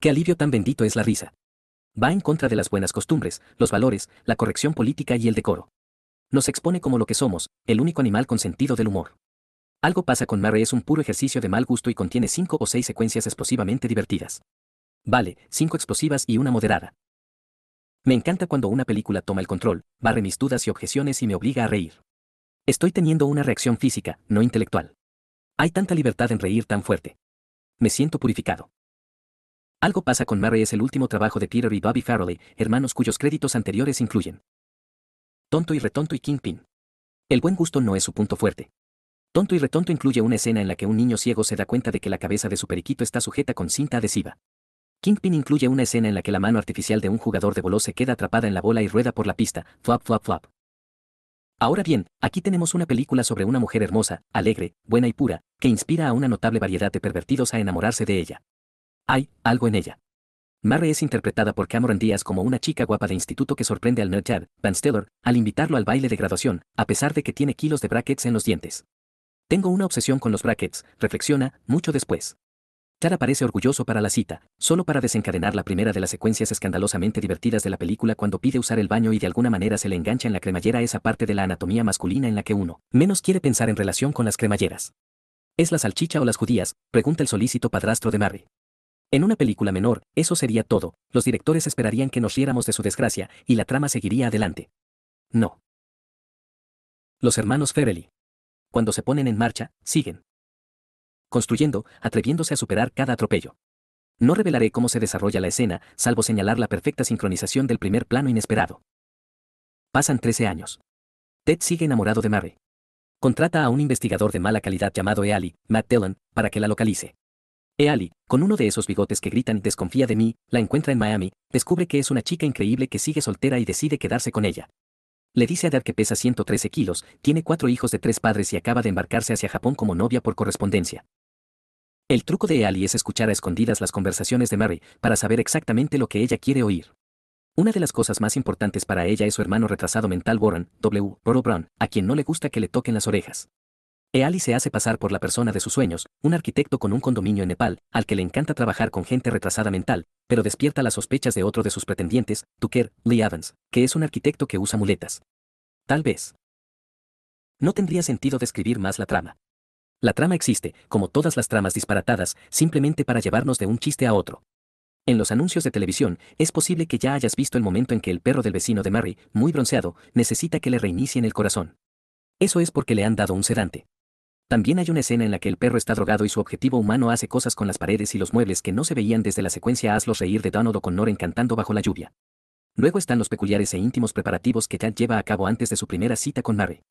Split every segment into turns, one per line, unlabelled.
Qué alivio tan bendito es la risa. Va en contra de las buenas costumbres, los valores, la corrección política y el decoro. Nos expone como lo que somos, el único animal con sentido del humor. Algo pasa con Marre es un puro ejercicio de mal gusto y contiene cinco o seis secuencias explosivamente divertidas. Vale, cinco explosivas y una moderada. Me encanta cuando una película toma el control, barre mis dudas y objeciones y me obliga a reír. Estoy teniendo una reacción física, no intelectual. Hay tanta libertad en reír tan fuerte. Me siento purificado. Algo pasa con Mary es el último trabajo de Peter y Bobby Farrelly, hermanos cuyos créditos anteriores incluyen Tonto y Retonto y Kingpin. El buen gusto no es su punto fuerte. Tonto y Retonto incluye una escena en la que un niño ciego se da cuenta de que la cabeza de su periquito está sujeta con cinta adhesiva. Kingpin incluye una escena en la que la mano artificial de un jugador de bolos se queda atrapada en la bola y rueda por la pista, flap flap flap. Ahora bien, aquí tenemos una película sobre una mujer hermosa, alegre, buena y pura, que inspira a una notable variedad de pervertidos a enamorarse de ella. Hay algo en ella. Marre es interpretada por Cameron Díaz como una chica guapa de instituto que sorprende al nerd Chad, Van Steller, al invitarlo al baile de graduación, a pesar de que tiene kilos de brackets en los dientes. Tengo una obsesión con los brackets, reflexiona, mucho después. Chad aparece orgulloso para la cita, solo para desencadenar la primera de las secuencias escandalosamente divertidas de la película cuando pide usar el baño y de alguna manera se le engancha en la cremallera esa parte de la anatomía masculina en la que uno menos quiere pensar en relación con las cremalleras. ¿Es la salchicha o las judías? pregunta el solícito padrastro de Marre. En una película menor, eso sería todo, los directores esperarían que nos riéramos de su desgracia, y la trama seguiría adelante. No. Los hermanos Ferrelly. Cuando se ponen en marcha, siguen. Construyendo, atreviéndose a superar cada atropello. No revelaré cómo se desarrolla la escena, salvo señalar la perfecta sincronización del primer plano inesperado. Pasan 13 años. Ted sigue enamorado de Mary. Contrata a un investigador de mala calidad llamado Eali, Matt Dillon, para que la localice. Eali, con uno de esos bigotes que gritan y desconfía de mí, la encuentra en Miami, descubre que es una chica increíble que sigue soltera y decide quedarse con ella. Le dice a Dad que pesa 113 kilos, tiene cuatro hijos de tres padres y acaba de embarcarse hacia Japón como novia por correspondencia. El truco de Eali es escuchar a escondidas las conversaciones de Mary, para saber exactamente lo que ella quiere oír. Una de las cosas más importantes para ella es su hermano retrasado mental Warren, W. Brown, a quien no le gusta que le toquen las orejas. Eali se hace pasar por la persona de sus sueños, un arquitecto con un condominio en Nepal, al que le encanta trabajar con gente retrasada mental, pero despierta las sospechas de otro de sus pretendientes, Tucker Lee Evans, que es un arquitecto que usa muletas. Tal vez. No tendría sentido describir más la trama. La trama existe, como todas las tramas disparatadas, simplemente para llevarnos de un chiste a otro. En los anuncios de televisión, es posible que ya hayas visto el momento en que el perro del vecino de Mary, muy bronceado, necesita que le reinicien el corazón. Eso es porque le han dado un sedante. También hay una escena en la que el perro está drogado y su objetivo humano hace cosas con las paredes y los muebles que no se veían desde la secuencia Hazlos reír de Donald con Noren cantando bajo la lluvia. Luego están los peculiares e íntimos preparativos que Tad lleva a cabo antes de su primera cita con Mary.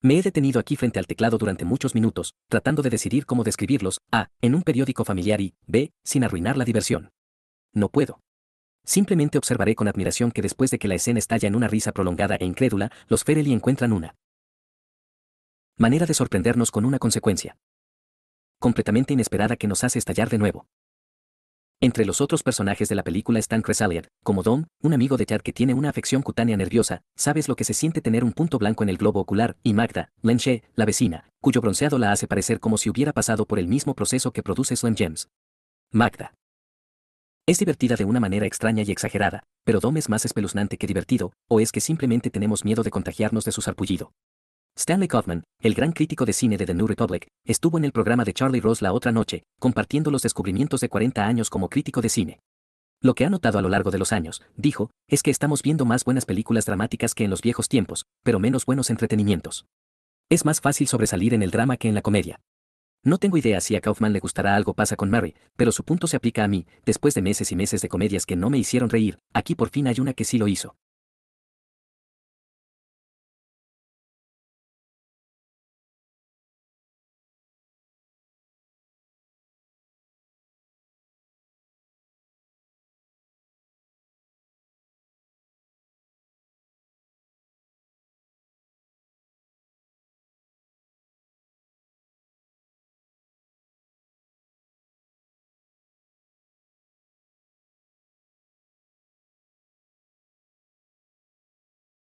Me he detenido aquí frente al teclado durante muchos minutos, tratando de decidir cómo describirlos, a, en un periódico familiar y, b, sin arruinar la diversión. No puedo. Simplemente observaré con admiración que después de que la escena estalla en una risa prolongada e incrédula, los Ferelli encuentran una Manera de sorprendernos con una consecuencia. Completamente inesperada que nos hace estallar de nuevo. Entre los otros personajes de la película están Chris como Dom, un amigo de Chad que tiene una afección cutánea nerviosa, sabes lo que se siente tener un punto blanco en el globo ocular, y Magda, Lenche, la vecina, cuyo bronceado la hace parecer como si hubiera pasado por el mismo proceso que produce Slim James. Magda. Es divertida de una manera extraña y exagerada, pero Dom es más espeluznante que divertido, o es que simplemente tenemos miedo de contagiarnos de su sarpullido. Stanley Kaufman, el gran crítico de cine de The New Republic, estuvo en el programa de Charlie Ross la otra noche, compartiendo los descubrimientos de 40 años como crítico de cine. Lo que ha notado a lo largo de los años, dijo, es que estamos viendo más buenas películas dramáticas que en los viejos tiempos, pero menos buenos entretenimientos. Es más fácil sobresalir en el drama que en la comedia. No tengo idea si a Kaufman le gustará algo pasa con Mary, pero su punto se aplica a mí, después de meses y meses de comedias que no me hicieron reír, aquí por fin hay una que sí lo hizo.